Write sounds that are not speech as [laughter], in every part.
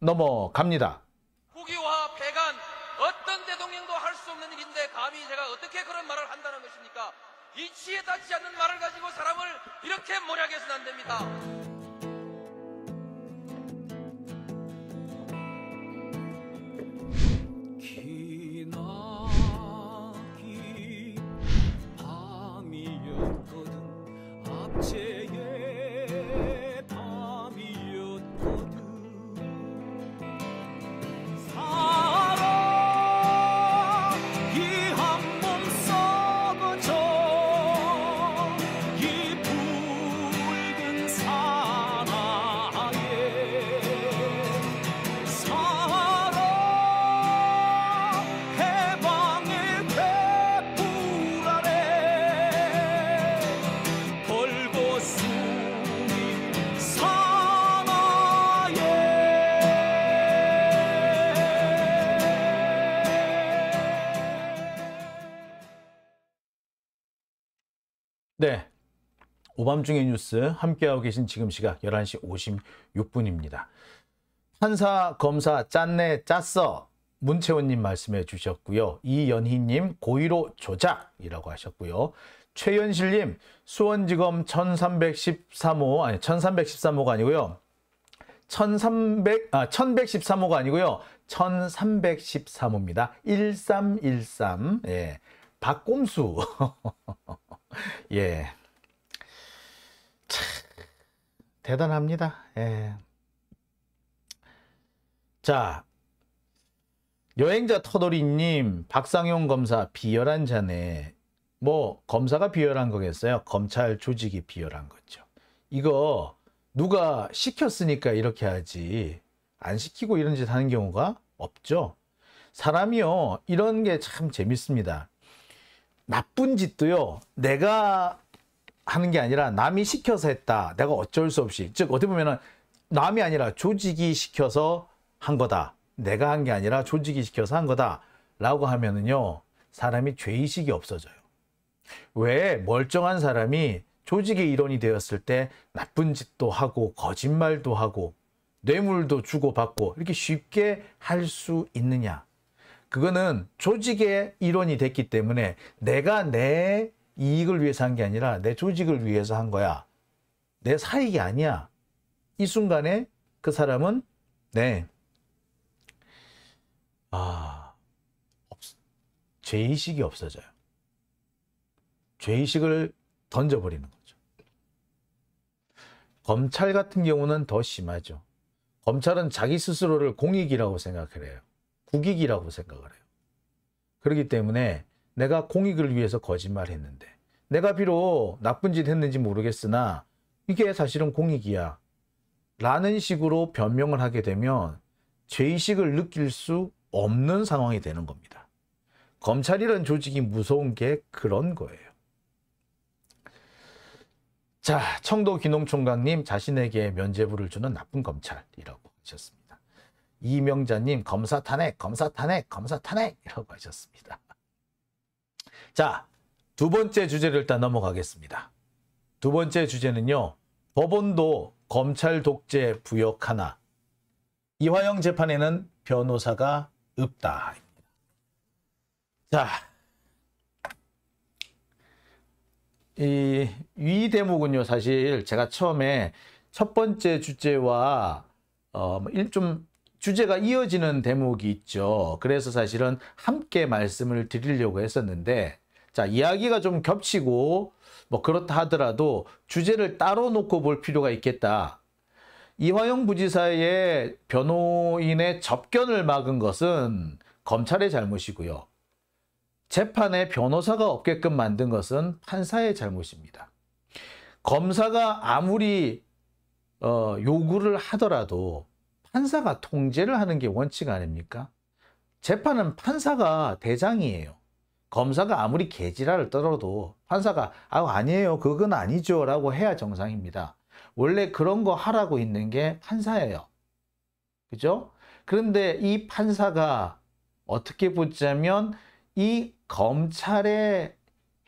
넘어갑니다. 후기와 폐간 어떤 대통령도 할 수 없는 일인데 감히 제가 어떻게 그런 말을 한다는 것입니까? 이치에 닿지 않는 말을 가지고 사람을 이렇게 모략해서는 안 됩니다. 오밤중의 뉴스 함께하고 계신 지금 시각 11시 56분입니다. 판사, 검사, 짠내, 짰어. 문채원님 말씀해 주셨고요. 이연희님 고의로 조작이라고 하셨고요. 최현실님 수원지검 1313호 아니 1313호가 아니고요. 1300, 아, 1113호가 아니고요. 1313호입니다. 1313. 예. 박꼼수. [laughs] 예. 대단합니다. 예. 자, 여행자 터돌이님, 박상용 검사 비열한 자네. 뭐 검사가 비열한 거겠어요? 검찰 조직이 비열한 거죠. 이거 누가 시켰으니까 이렇게 하지 안 시키고 이런 짓 하는 경우가 없죠. 사람이요 이런 게 참 재밌습니다. 나쁜 짓도요 내가 하는 게 아니라 남이 시켜서 했다. 내가 어쩔 수 없이. 즉 어떻게 보면은 남이 아니라 조직이 시켜서 한 거다. 내가 한 게 아니라 조직이 시켜서 한 거다. 라고 하면은요. 사람이 죄의식이 없어져요. 왜 멀쩡한 사람이 조직의 일원이 되었을 때 나쁜 짓도 하고 거짓말도 하고 뇌물도 주고받고 이렇게 쉽게 할 수 있느냐. 그거는 조직의 일원이 됐기 때문에 내가 내 이익을 위해서 한 게 아니라 내 조직을 위해서 한 거야. 내 사익이 아니야. 이 순간에 그 사람은 네. 아, 없, 죄의식이 없어져요. 죄의식을 던져버리는 거죠. 검찰 같은 경우는 더 심하죠. 검찰은 자기 스스로를 공익이라고 생각을 해요. 국익이라고 생각을 해요. 그렇기 때문에 내가 공익을 위해서 거짓말했는데 내가 비록 나쁜 짓 했는지 모르겠으나 이게 사실은 공익이야 라는 식으로 변명을 하게 되면 죄의식을 느낄 수 없는 상황이 되는 겁니다. 검찰이란 조직이 무서운 게 그런 거예요. 자, 청도 귀농총각님 자신에게 면죄부를 주는 나쁜 검찰이라고 하셨습니다. 이명자님 검사 탄핵, 검사 탄핵, 검사 탄핵이라고 하셨습니다. 자, 두 번째 주제를 일단 넘어가겠습니다. 두 번째 주제는요. 법원도 검찰 독재 부역하나 이화영 재판에는 변호사가 없다. 자, 이, 위 대목은요, 사실 제가 처음에 첫 번째 주제와 어, 뭐 좀 주제가 이어지는 대목이 있죠. 그래서 사실은 함께 말씀을 드리려고 했었는데 자 이야기가 좀 겹치고 뭐 그렇다 하더라도 주제를 따로 놓고 볼 필요가 있겠다. 이화영 부지사의 변호인의 접견을 막은 것은 검찰의 잘못이고요. 재판에 변호사가 없게끔 만든 것은 판사의 잘못입니다. 검사가 아무리 어, 요구를 하더라도 판사가 통제를 하는 게 원칙 아닙니까? 재판은 판사가 대장이에요. 검사가 아무리 개지랄을 떨어도 판사가 아 아니에요 그건 아니죠 라고 해야 정상입니다. 원래 그런 거 하라고 있는 게 판사예요. 그죠? 그런데 이 판사가 어떻게 보자면 이 검찰의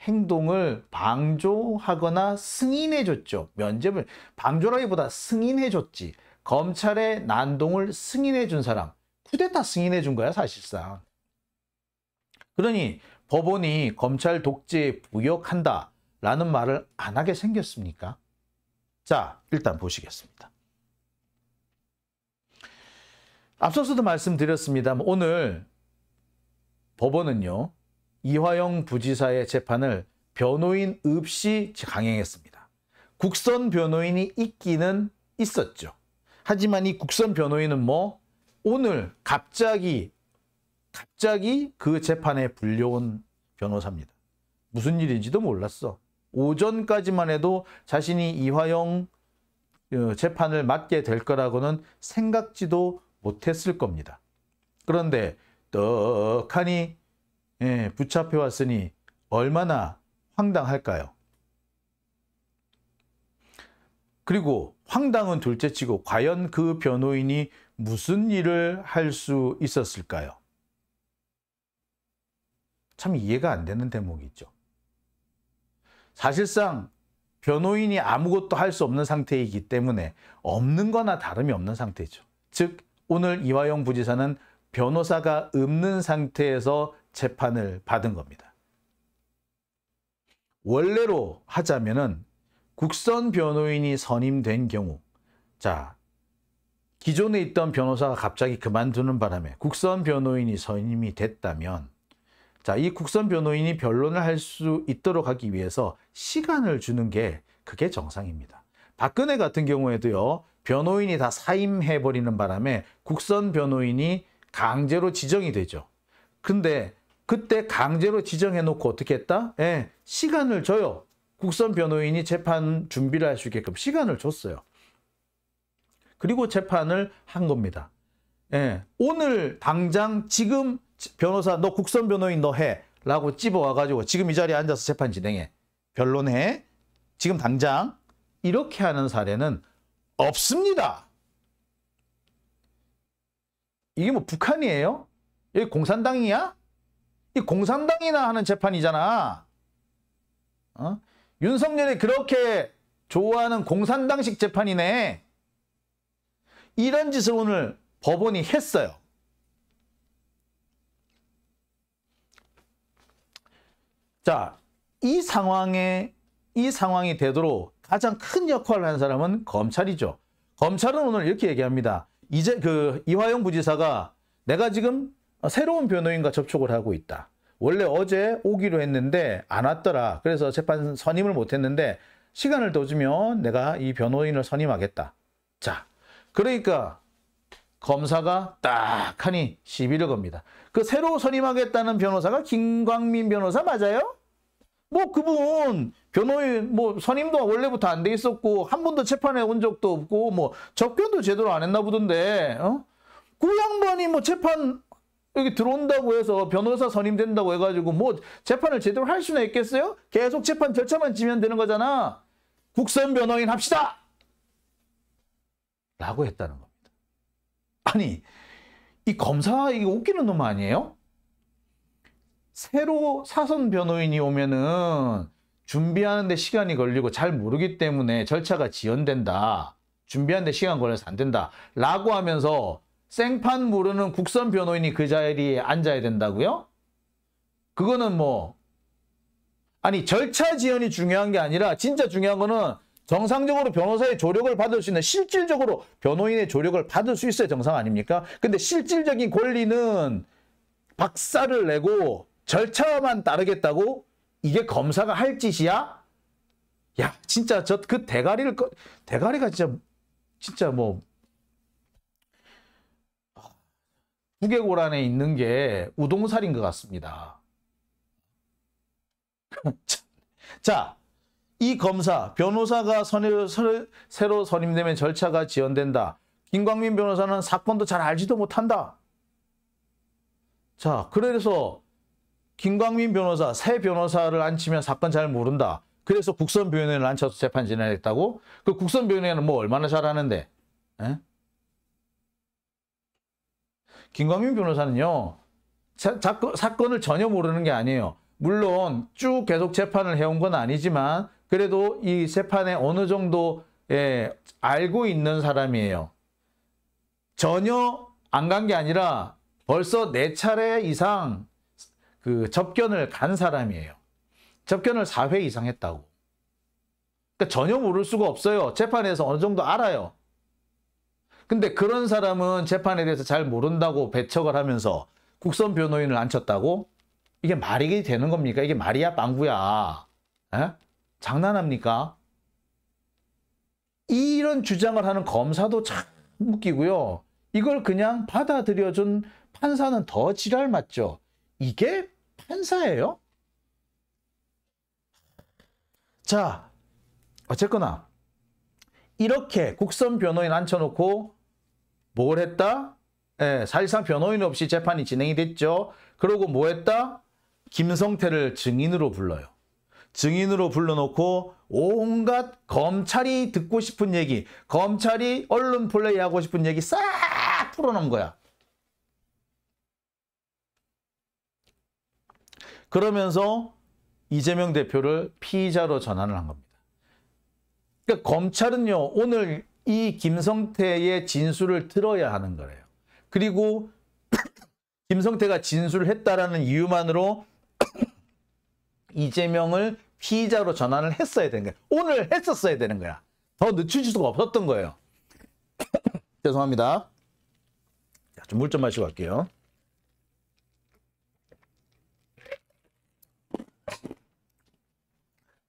행동을 방조하거나 승인해 줬죠. 면접을 방조라기보다 승인해 줬지. 검찰의 난동을 승인해 준 사람, 쿠데타 승인해 준 거야 사실상. 그러니 법원이 검찰 독재에 부역한다 라는 말을 안 하게 생겼습니까? 자 일단 보시겠습니다. 앞서서도 말씀드렸습니다만 오늘 법원은요 이화영 부지사의 재판을 변호인 없이 강행했습니다. 국선 변호인이 있기는 있었죠. 하지만 이 국선 변호인은 뭐 오늘 갑자기 갑자기 그 재판에 불려온 변호사입니다. 무슨 일인지도 몰랐어. 오전까지만 해도 자신이 이화영 어, 재판을 맡게 될 거라고는 생각지도 못했을 겁니다. 그런데 떡하니 예, 붙잡혀 왔으니 얼마나 황당할까요? 그리고 황당은 둘째치고 과연 그 변호인이 무슨 일을 할 수 있었을까요? 참 이해가 안 되는 대목이죠. 사실상 변호인이 아무것도 할 수 없는 상태이기 때문에 없는 거나 다름이 없는 상태죠. 즉 오늘 이화영 부지사는 변호사가 없는 상태에서 재판을 받은 겁니다. 원래로 하자면 국선 변호인이 선임된 경우 자 기존에 있던 변호사가 갑자기 그만두는 바람에 국선 변호인이 선임이 됐다면 자, 이 국선 변호인이 변론을 할 수 있도록 하기 위해서 시간을 주는 게 그게 정상입니다. 박근혜 같은 경우에도요. 변호인이 다 사임해 버리는 바람에 국선 변호인이 강제로 지정이 되죠. 근데 그때 강제로 지정해 놓고 어떻게 했다? 예, 시간을 줘요. 국선 변호인이 재판 준비를 할 수 있게끔 시간을 줬어요. 그리고 재판을 한 겁니다. 예, 오늘 당장 지금 변호사 너 국선 변호인 너 해. 라고 찝어와가지고 지금 이 자리에 앉아서 재판 진행해. 변론해. 지금 당장. 이렇게 하는 사례는 없습니다. 이게 뭐 북한이에요? 이기 공산당이야? 이 공산당이나 하는 재판이잖아. 어? 윤석열이 그렇게 좋아하는 공산당식 재판이네. 이런 짓을 오늘 법원이 했어요. 자, 이 상황에 이 상황이 되도록 가장 큰 역할을 한 사람은 검찰이죠. 검찰은 오늘 이렇게 얘기합니다. 이제 그 이화영 부지사가 내가 지금 새로운 변호인과 접촉을 하고 있다. 원래 어제 오기로 했는데 안 왔더라. 그래서 재판 선임을 못했는데 시간을 더 주면 내가 이 변호인을 선임하겠다. 자, 그러니까 검사가 딱 하니 시비를 겁니다. 그 새로 선임하겠다는 변호사가 김광민 변호사 맞아요? 뭐 그분 변호인 뭐 선임도 원래부터 안 돼 있었고 한 번도 재판에 온 적도 없고 뭐 접견도 제대로 안 했나 보던데 어? 그 양반이 뭐 재판 여기 들어온다고 해서 변호사 선임된다고 해가지고 뭐 재판을 제대로 할 수는 있겠어요? 계속 재판 절차만 지면 되는 거잖아. 국선 변호인 합시다! 라고 했다는 겁니다. 아니, 이 검사 이게 웃기는 놈 아니에요? 새로 사선 변호인이 오면은 준비하는데 시간이 걸리고 잘 모르기 때문에 절차가 지연된다. 준비하는데 시간 걸려서 안 된다. 라고 하면서 생판 모르는 국선 변호인이 그 자리에 앉아야 된다고요? 그거는 뭐 아니 절차 지연이 중요한 게 아니라 진짜 중요한 거는 정상적으로 변호사의 조력을 받을 수 있는 실질적으로 변호인의 조력을 받을 수 있어야 정상 아닙니까? 근데 실질적인 권리는 박사를 내고 절차만 따르겠다고 이게 검사가 할 짓이야? 야 진짜 저 그 대가리를 대가리가 진짜 진짜 뭐 북계골 안에 있는 게 우동살인 것 같습니다. [laughs] 자, 이 검사, 변호사가 선을, 선, 새로 선임되면 절차가 지연된다. 김광민 변호사는 사건도 잘 알지도 못한다. 자, 그래서 김광민 변호사, 새 변호사를 앉히면 사건 잘 모른다. 그래서 국선 변호인을 앉혀서 재판 진행했다고? 그 국선 변호인은 뭐 얼마나 잘하는데? 에? 김광민 변호사는요. 자, 자거, 사건을 전혀 모르는 게 아니에요. 물론 쭉 계속 재판을 해온 건 아니지만 그래도 이 재판에 어느 정도 예, 알고 있는 사람이에요. 전혀 안 간 게 아니라 벌써 네 차례 이상 그 접견을 간 사람이에요. 접견을 4회 이상 했다고. 그러니까 전혀 모를 수가 없어요. 재판에서 어느 정도 알아요. 근데 그런 사람은 재판에 대해서 잘 모른다고 배척을 하면서 국선 변호인을 앉혔다고? 이게 말이 되는 겁니까? 이게 말이야 빵구야. 에? 예? 장난합니까? 이런 주장을 하는 검사도 참 웃기고요. 이걸 그냥 받아들여준 판사는 더 지랄 맞죠. 이게 판사예요? 자, 어쨌거나 이렇게 국선 변호인 앉혀놓고 뭘 했다? 예, 사실상 변호인 없이 재판이 진행이 됐죠. 그러고 뭐 했다? 김성태를 증인으로 불러요. 증인으로 불러놓고 온갖 검찰이 듣고 싶은 얘기, 검찰이 얼른 플레이하고 싶은 얘기 싹 풀어놓은 거야. 그러면서 이재명 대표를 피의자로 전환을 한 겁니다. 그러니까 검찰은요, 오늘 이 김성태의 진술을 들어야 하는 거예요. 그리고 [coughs] 김성태가 진술을 했다라는 이유만으로 [coughs] 이재명을 피의자로 전환을 했어야 되는 거야. 오늘 했었어야 되는 거야. 더 늦출 수가 없었던 거예요. [coughs] 죄송합니다. 좀 물좀 좀 마시고 갈게요.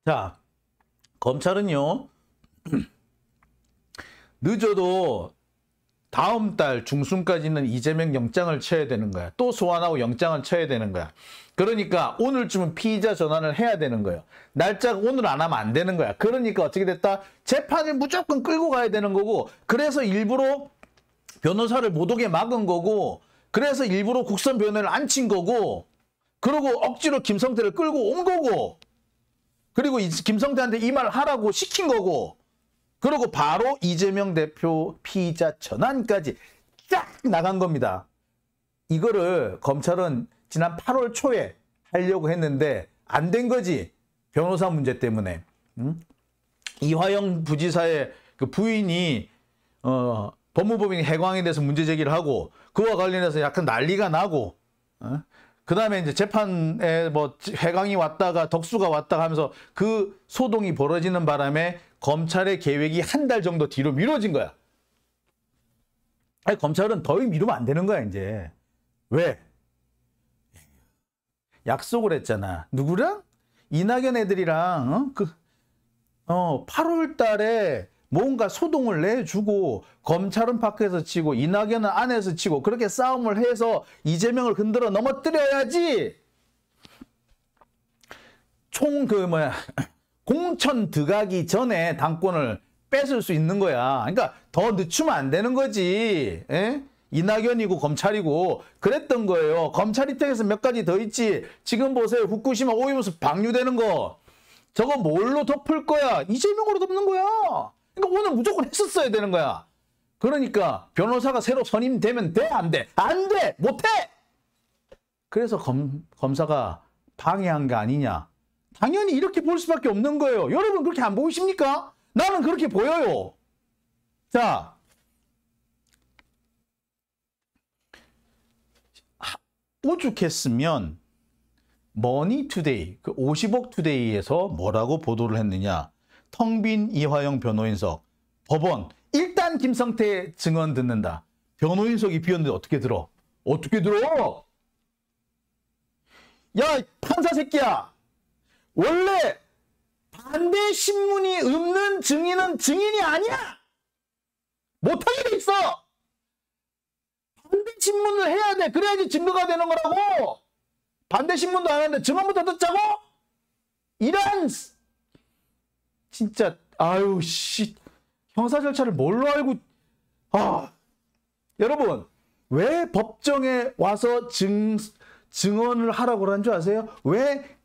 자, 검찰은요. 늦어도 다음 달 중순까지는 이재명 영장을 쳐야 되는 거야. 또 소환하고 영장을 쳐야 되는 거야. 그러니까 오늘쯤은 피의자 전환을 해야 되는 거예요. 날짜가 오늘 안 하면 안 되는 거야. 그러니까 어떻게 됐다? 재판을 무조건 끌고 가야 되는 거고 그래서 일부러 변호사를 못 오게 막은 거고 그래서 일부러 국선 변호를 안 친 거고 그러고 억지로 김성태를 끌고 온 거고 그리고 김성태한테 이 말 하라고 시킨 거고 그리고 바로 이재명 대표 피의자 전환까지 쫙 나간 겁니다. 이거를 검찰은 지난 8월 초에 하려고 했는데 안 된 거지. 변호사 문제 때문에. 음? 이화영 부지사의 그 부인이 어, 법무법인 해광에 대해서 문제 제기를 하고 그와 관련해서 약간 난리가 나고 어? 그 다음에 이제 재판에 뭐 해광이 왔다가 덕수가 왔다가 하면서 그 소동이 벌어지는 바람에 검찰의 계획이 한 달 정도 뒤로 미뤄진 거야. 아니, 검찰은 더 미루면 안 되는 거야, 이제. 왜? 약속을 했잖아. 누구랑? 이낙연 애들이랑, 어? 그, 어, 8월 달에 뭔가 소동을 내주고 검찰은 밖에서 치고 이낙연은 안에서 치고 그렇게 싸움을 해서 이재명을 흔들어 넘어뜨려야지 총 그 뭐야 공천 들어가기 전에 당권을 뺏을 수 있는 거야. 그러니까 더 늦추면 안 되는 거지. 에? 예? 이낙연이고 검찰이고 그랬던 거예요. 검찰 입장에서 몇 가지 더 있지. 지금 보세요. 후쿠시마 오염수 이 방류되는 거. 저거 뭘로 덮을 거야? 이재명으로 덮는 거야. 그러니까 오늘 무조건 했었어야 되는 거야. 그러니까 변호사가 새로 선임되면 돼? 안 돼? 안 돼! 못해! 그래서 검, 검사가 방해한 게 아니냐. 당연히 이렇게 볼 수밖에 없는 거예요. 여러분 그렇게 안 보이십니까? 나는 그렇게 보여요. 자, 오죽했으면 머니 투데이, 그 50억 투데이에서 뭐라고 보도를 했느냐. 텅빈 이화영 변호인석, 법원, 일단 김성태 증언 듣는다. 변호인석이 비었는데 어떻게 들어? 어떻게 들어? 야, 판사 새끼야! 원래 반대 신문이 없는 증인은 증인이 아니야. 못하게 돼 있어. 반대 신문을 해야 돼. 그래야지 증거가 되는 거라고. 반대 신문도 안 하는데 증언부터 듣자고? 이런 진짜 아유 씨 형사 절차를 뭘로 알고 아 여러분 왜 법정에 와서 증 증언을 하라고 그러는 줄 아세요? 왜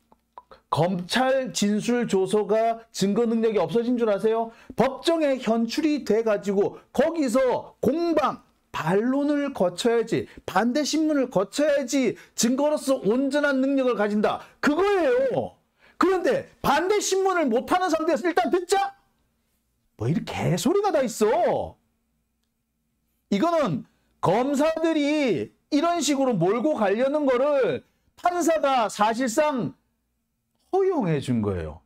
검찰 진술 조서가 증거 능력이 없어진 줄 아세요? 법정에 현출이 돼가지고 거기서 공방, 반론을 거쳐야지 반대 신문을 거쳐야지 증거로서 온전한 능력을 가진다. 그거예요. 그런데 반대 신문을 못하는 상태에서 일단 듣자? 뭐 이렇게 개소리가 다 있어. 이거는 검사들이 이런 식으로 몰고 가려는 거를 판사가 사실상 허용해 준 거예요.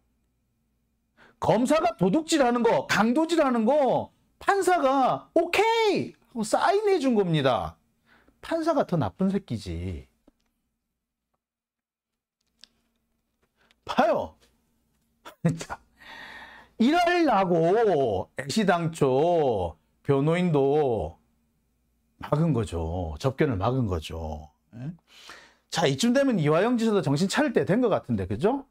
검사가 도둑질하는 거, 강도질하는 거 판사가 오케이 하고 사인해 준 겁니다. 판사가 더 나쁜 새끼지. 봐요. [laughs] 일하려고 애시당초 변호인도 막은 거죠. 접견을 막은 거죠. 예? 자 이쯤 되면 이화영 지사도 정신 차릴 때 된 것 같은데 그죠?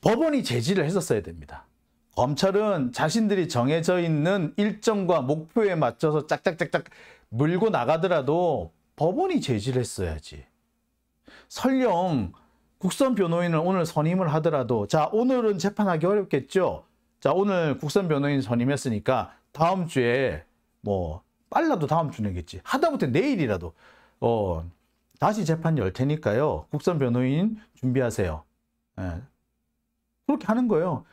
법원이 제지를 했었어야 됩니다. 검찰은 자신들이 정해져 있는 일정과 목표에 맞춰서 짝짝짝짝 물고 나가더라도 법원이 제지를 했어야지. 설령 국선 변호인을 오늘 선임을 하더라도 자 오늘은 재판하기 어렵겠죠. 자 오늘 국선 변호인 선임했으니까 다음 주에 뭐 빨라도 다음 주내겠지 하다못해 내일이라도 어 다시 재판 열 테니까요. 국선 변호인 준비하세요. 예. 그렇게 하는 거예요.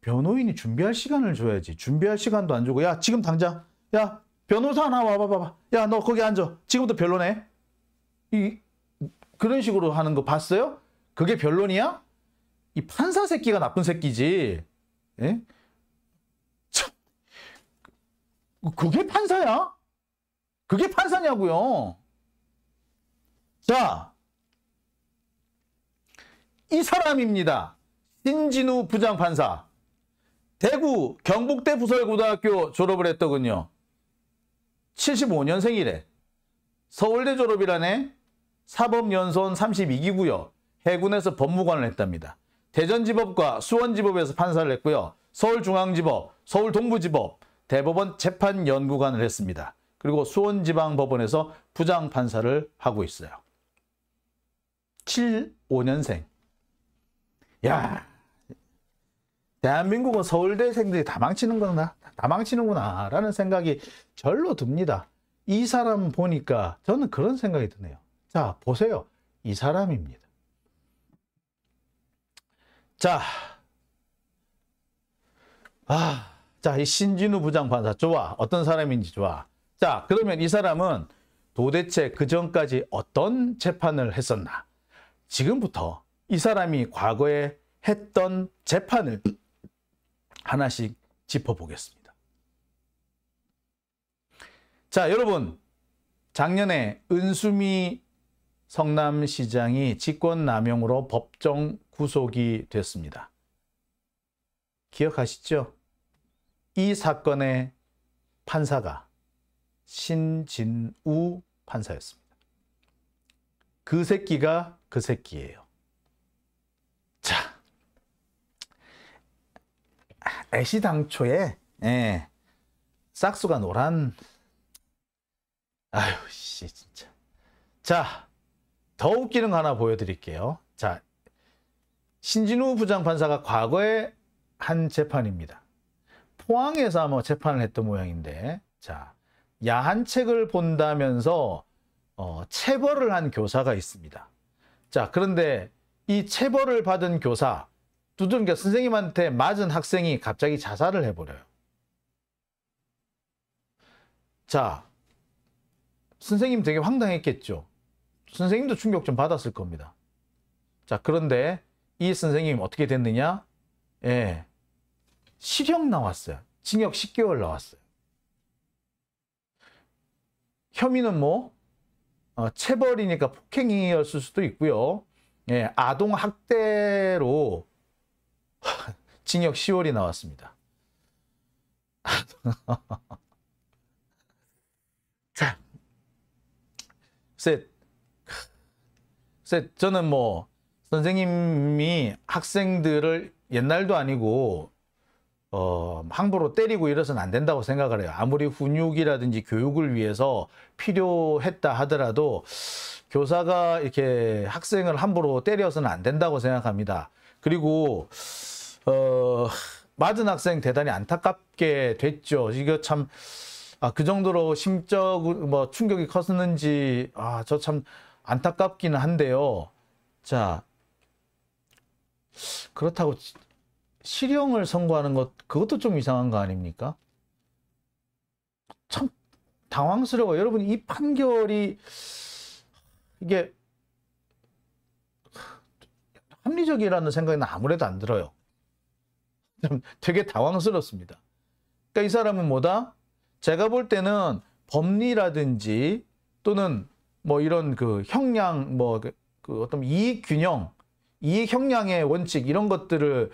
변호인이 준비할 시간을 줘야지. 준비할 시간도 안 주고 야 지금 당장 야 변호사 하나 와봐 봐봐. 야너 거기 앉아. 지금부터 변론해. 이 그런 식으로 하는 거 봤어요? 그게 변론이야? 이 판사 새끼가 나쁜 새끼지. 예? 참, 그게 판사야? 그게 판사냐고요. 자, 이 사람입니다. 신진우 부장판사 대구 경북대 부설고등학교 졸업을 했더군요. 75년생이래. 서울대 졸업이라네. 사법연수원 3 2기구요 해군에서 법무관을 했답니다. 대전지법과 수원지법에서 판사를 했고요. 서울중앙지법, 서울동부지법, 대법원 재판연구관을 했습니다. 그리고 수원지방법원에서 부장판사를 하고 있어요. 75년생. 야 대한민국은 서울대생들이 다 망치는 거나 다 망치는구나 라는 생각이 절로 듭니다. 이 사람 보니까 저는 그런 생각이 드네요. 자 보세요. 이 사람입니다. 자, 아, 자, 이 신진우 부장판사 좋아. 어떤 사람인지 좋아. 자, 그러면 이 사람은 도대체 그 전까지 어떤 재판을 했었나? 지금부터 이 사람이 과거에 했던 재판을 하나씩 짚어보겠습니다. 자, 여러분. 작년에 은수미 성남시장이 직권남용으로 법정 구속이 됐습니다. 기억하시죠? 이 사건의 판사가 신진우 판사였습니다. 그 새끼가 그 새끼예요. 애시당초에 예, 싹수가 노란 아유 씨 진짜 자더 웃기는 거 하나 보여드릴게요 자 신진우 부장판사가 과거에 한 재판입니다 포항에서 아마 재판을 했던 모양인데 자 야한 책을 본다면서 어, 체벌을 한 교사가 있습니다 자 그런데 이 체벌을 받은 교사 두들겨 선생님한테 맞은 학생이 갑자기 자살을 해버려요. 자, 선생님 되게 황당했겠죠. 선생님도 충격 좀 받았을 겁니다. 자, 그런데 이 선생님 어떻게 됐느냐? 예, 실형 나왔어요. 징역 10개월 나왔어요. 혐의는 뭐? 어, 체벌이니까 폭행이었을 수도 있고요. 예, 아동 학대로 [laughs] 징역 10월이 나왔습니다. [laughs] 자, 셋. 셋. 저는 뭐 선생님이 학생들을 옛날도 아니고 어, 함부로 때리고 이래서안 된다고 생각을 해요. 아무리 훈육이라든지 교육을 위해서 필요했다 하더라도 교사가 이렇게 학생을 함부로 때려서는 안 된다고 생각합니다. 그리고 어, 맞은 학생 대단히 안타깝게 됐죠. 이거 참, 아, 그 정도로 심적, 뭐, 충격이 컸는지, 아, 저 참 안타깝기는 한데요. 자, 그렇다고 실형을 선고하는 것, 그것도 좀 이상한 거 아닙니까? 참 당황스러워. 여러분, 이 판결이, 이게, 합리적이라는 생각은 아무래도 안 들어요. 되게 당황스럽습니다. 그러니까 이 사람은 뭐다? 제가 볼 때는 법리라든지 또는 뭐 이런 그 형량 뭐그 그 어떤 이익 균형, 이익 형량의 원칙 이런 것들을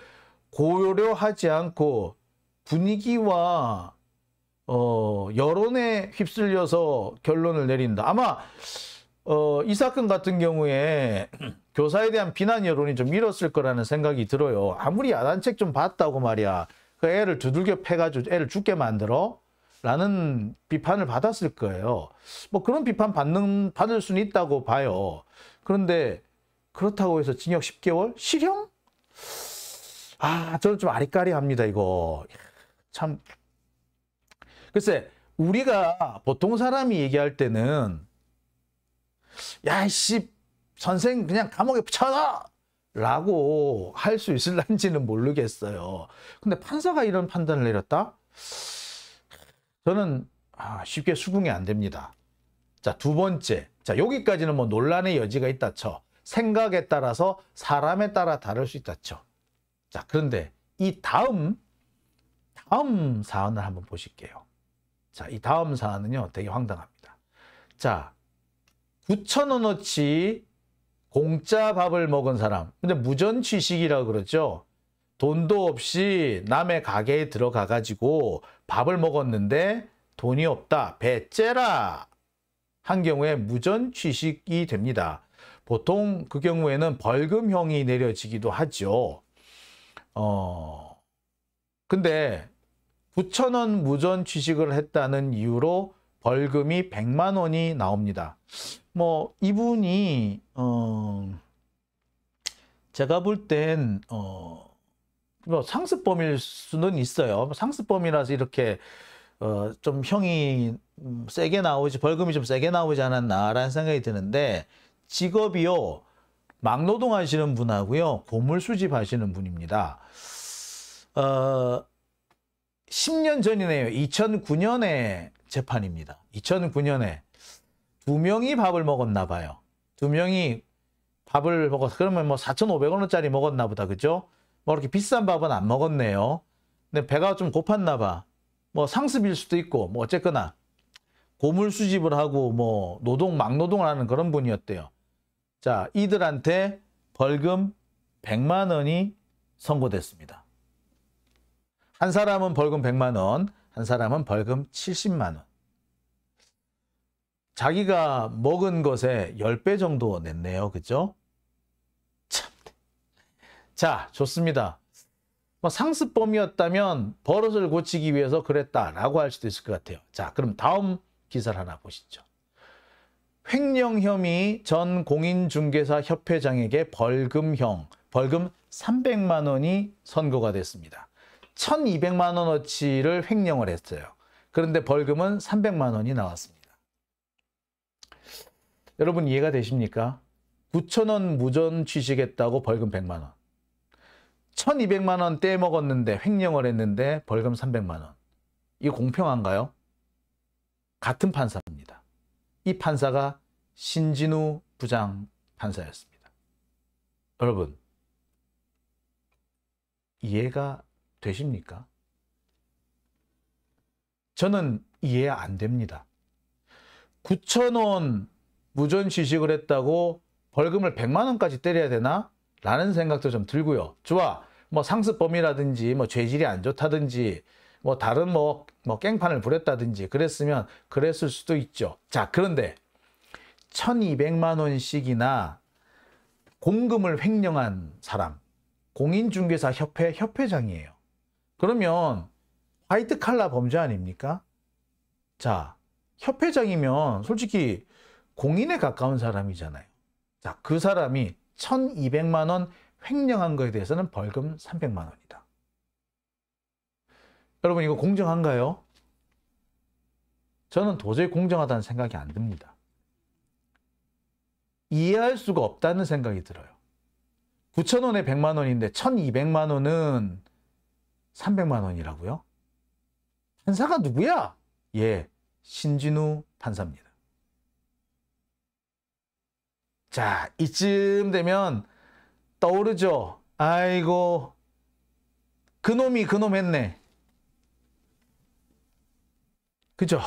고려하지 않고 분위기와 어 여론에 휩쓸려서 결론을 내린다. 아마 어이 사건 같은 경우에 교사에 대한 비난 여론이 좀 밀었을 거라는 생각이 들어요. 아무리 야단책 좀 봤다고 말이야. 그 애를 두들겨 패가지고 애를 죽게 만들어? 라는 비판을 받았을 거예요. 뭐 그런 비판 받는, 받을 수는 있다고 봐요. 그런데 그렇다고 해서 징역 10개월? 실형? 아, 저는 좀 아리까리합니다, 이거. 참. 글쎄, 우리가 보통 사람이 얘기할 때는 야, 씨, 선생 그냥 감옥에 붙여라! 라고 할 수 있을란지는 모르겠어요. 근데 판사가 이런 판단을 내렸다? 저는 아, 쉽게 수긍이 안 됩니다. 자, 두 번째. 자, 여기까지는 뭐 논란의 여지가 있다 쳐. 생각에 따라서 사람에 따라 다를 수 있다 쳐. 자, 그런데 이 다음, 다음 사안을 한번 보실게요. 자, 이 다음 사안은요, 되게 황당합니다. 자, 9천원어치 공짜 밥을 먹은 사람 근데 무전취식이라고 그러죠 돈도 없이 남의 가게에 들어가 가지고 밥을 먹었는데 돈이 없다 배째라 한 경우에 무전취식이 됩니다 보통 그 경우에는 벌금형이 내려지기도 하죠 어 근데 9천원 무전취식을 했다는 이유로 벌금이 100만 원이 나옵니다. 뭐 이분이 어 제가 볼땐어 뭐 상습범일 수는 있어요. 상습범이라서 이렇게 어좀 형이 음, 세게 나오지 벌금이 좀 세게 나오지 않았나라는 생각이 드는데 직업이요 막노동 하시는 분하고요 고물 수집 하시는 분입니다. 어 10년 전이네요. 2009년에 재판입니다. 2009년에 두 명이 밥을 먹었나 봐요. 두 명이 밥을 먹었어. 그러면 뭐 4,500원짜리 먹었나 보다. 그죠? 뭐 이렇게 비싼 밥은 안 먹었네요. 근데 배가 좀 고팠나 봐. 뭐 상습일 수도 있고 뭐 어쨌거나 고물 수집을 하고 뭐 노동 막노동을 하는 그런 분이었대요. 자, 이들한테 벌금 100만 원이 선고됐습니다. 한 사람은 벌금 100만 원, 한 사람은 벌금 70만 원. 자기가 먹은 것에 10배 정도 냈네요. 그죠? 참. 자, 좋습니다. 뭐 상습범이었다면 버릇을 고치기 위해서 그랬다라고 할 수도 있을 것 같아요. 자, 그럼 다음 기사를 하나 보시죠. 횡령 혐의 전 공인중개사 협회장에게 벌금형, 벌금 300만 원이 선고가 됐습니다. 1200만 원어치를 횡령을 했어요. 그런데 벌금은 300만 원이 나왔습니다. 여러분 이해가 되십니까? 9천원 무전 취식했다고 벌금 100만 원. 1200만 원 떼먹었는데 횡령을 했는데 벌금 300만 원. 이 공평한가요? 같은 판사입니다. 이 판사가 신진우 부장 판사였습니다. 여러분 이해가 되십니까? 저는 이해 안 됩니다. 9천원 무전 시식을 했다고 벌금을 100만 원까지 때려야 되나? 라는 생각도 좀 들고요. 좋아. 뭐 상습범이라든지 뭐 죄질이 안 좋다든지 뭐 다른 뭐, 뭐 깽판을 부렸다든지 그랬으면 그랬을 수도 있죠. 자, 그런데 1200만 원씩이나 공금을 횡령한 사람 공인중개사 협회 협회장이에요. 그러면 화이트 칼라 범죄 아닙니까? 자, 협회장이면 솔직히 공인에 가까운 사람이잖아요. 자, 그 사람이 1200만 원 횡령한 거에 대해서는 벌금 300만 원이다. 여러분 이거 공정한가요? 저는 도저히 공정하다는 생각이 안 듭니다. 이해할 수가 없다는 생각이 들어요. 9천원에 100만 원인데 1200만 원은 300만 원이라고요? 판사가 누구야? 예, 신진우 판사입니다. 자, 이쯤 되면 떠오르죠. 아이고, 그놈이 그놈 했네. 그죠?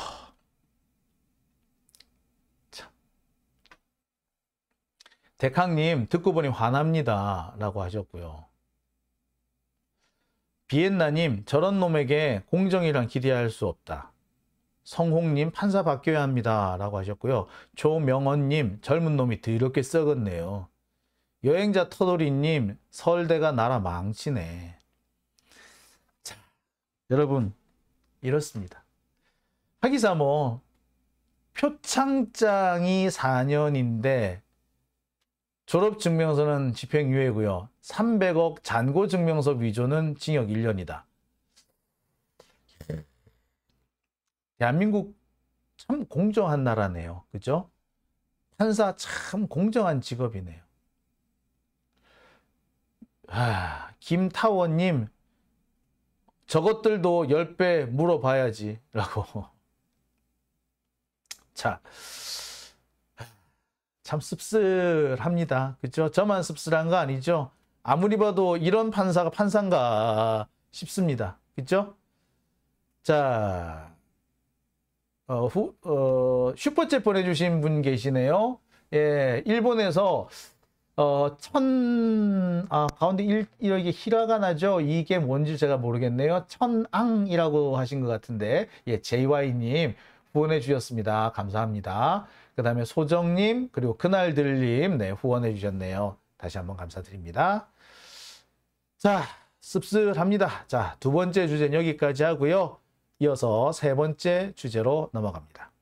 대캉님, 듣고 보니 화납니다. 라고 하셨고요. 비엔나님 저런 놈에게 공정이란 기대할 수 없다. 성홍님 판사 바뀌어야 합니다. 라고 하셨고요. 조명원님 젊은 놈이 더럽게 썩었네요. 여행자 터돌이님 서울대가 나라 망치네. 자 여러분 이렇습니다. 하기사 뭐 표창장이 4년인데 졸업증명서는 집행유예고요. 300억 잔고증명서 위조는 징역 1년이다. 대한민국 참 공정한 나라네요. 그죠? 판사 참 공정한 직업이네요. 아, 김타원님 저것들도 10배 물어봐야지 라고 [laughs] 자참 씁쓸합니다. 그죠? 저만 씁쓸한 거 아니죠? 아무리 봐도 이런 판사가 판사인가 싶습니다. 그죠? 자, 어, 후, 어, 슈퍼챗 보내주신 분 계시네요. 예, 일본에서 어, 천, 아, 가운데 일, 이게 히라가나죠? 이게 뭔지 제가 모르겠네요. 천앙이라고 하신 것 같은데, 예, JY님 보내주셨습니다. 감사합니다. 그 다음에 소정님, 그리고 그날들님, 네, 후원해 주셨네요. 다시 한번 감사드립니다. 자, 씁쓸합니다. 자, 두 번째 주제는 여기까지 하고요. 이어서 세 번째 주제로 넘어갑니다.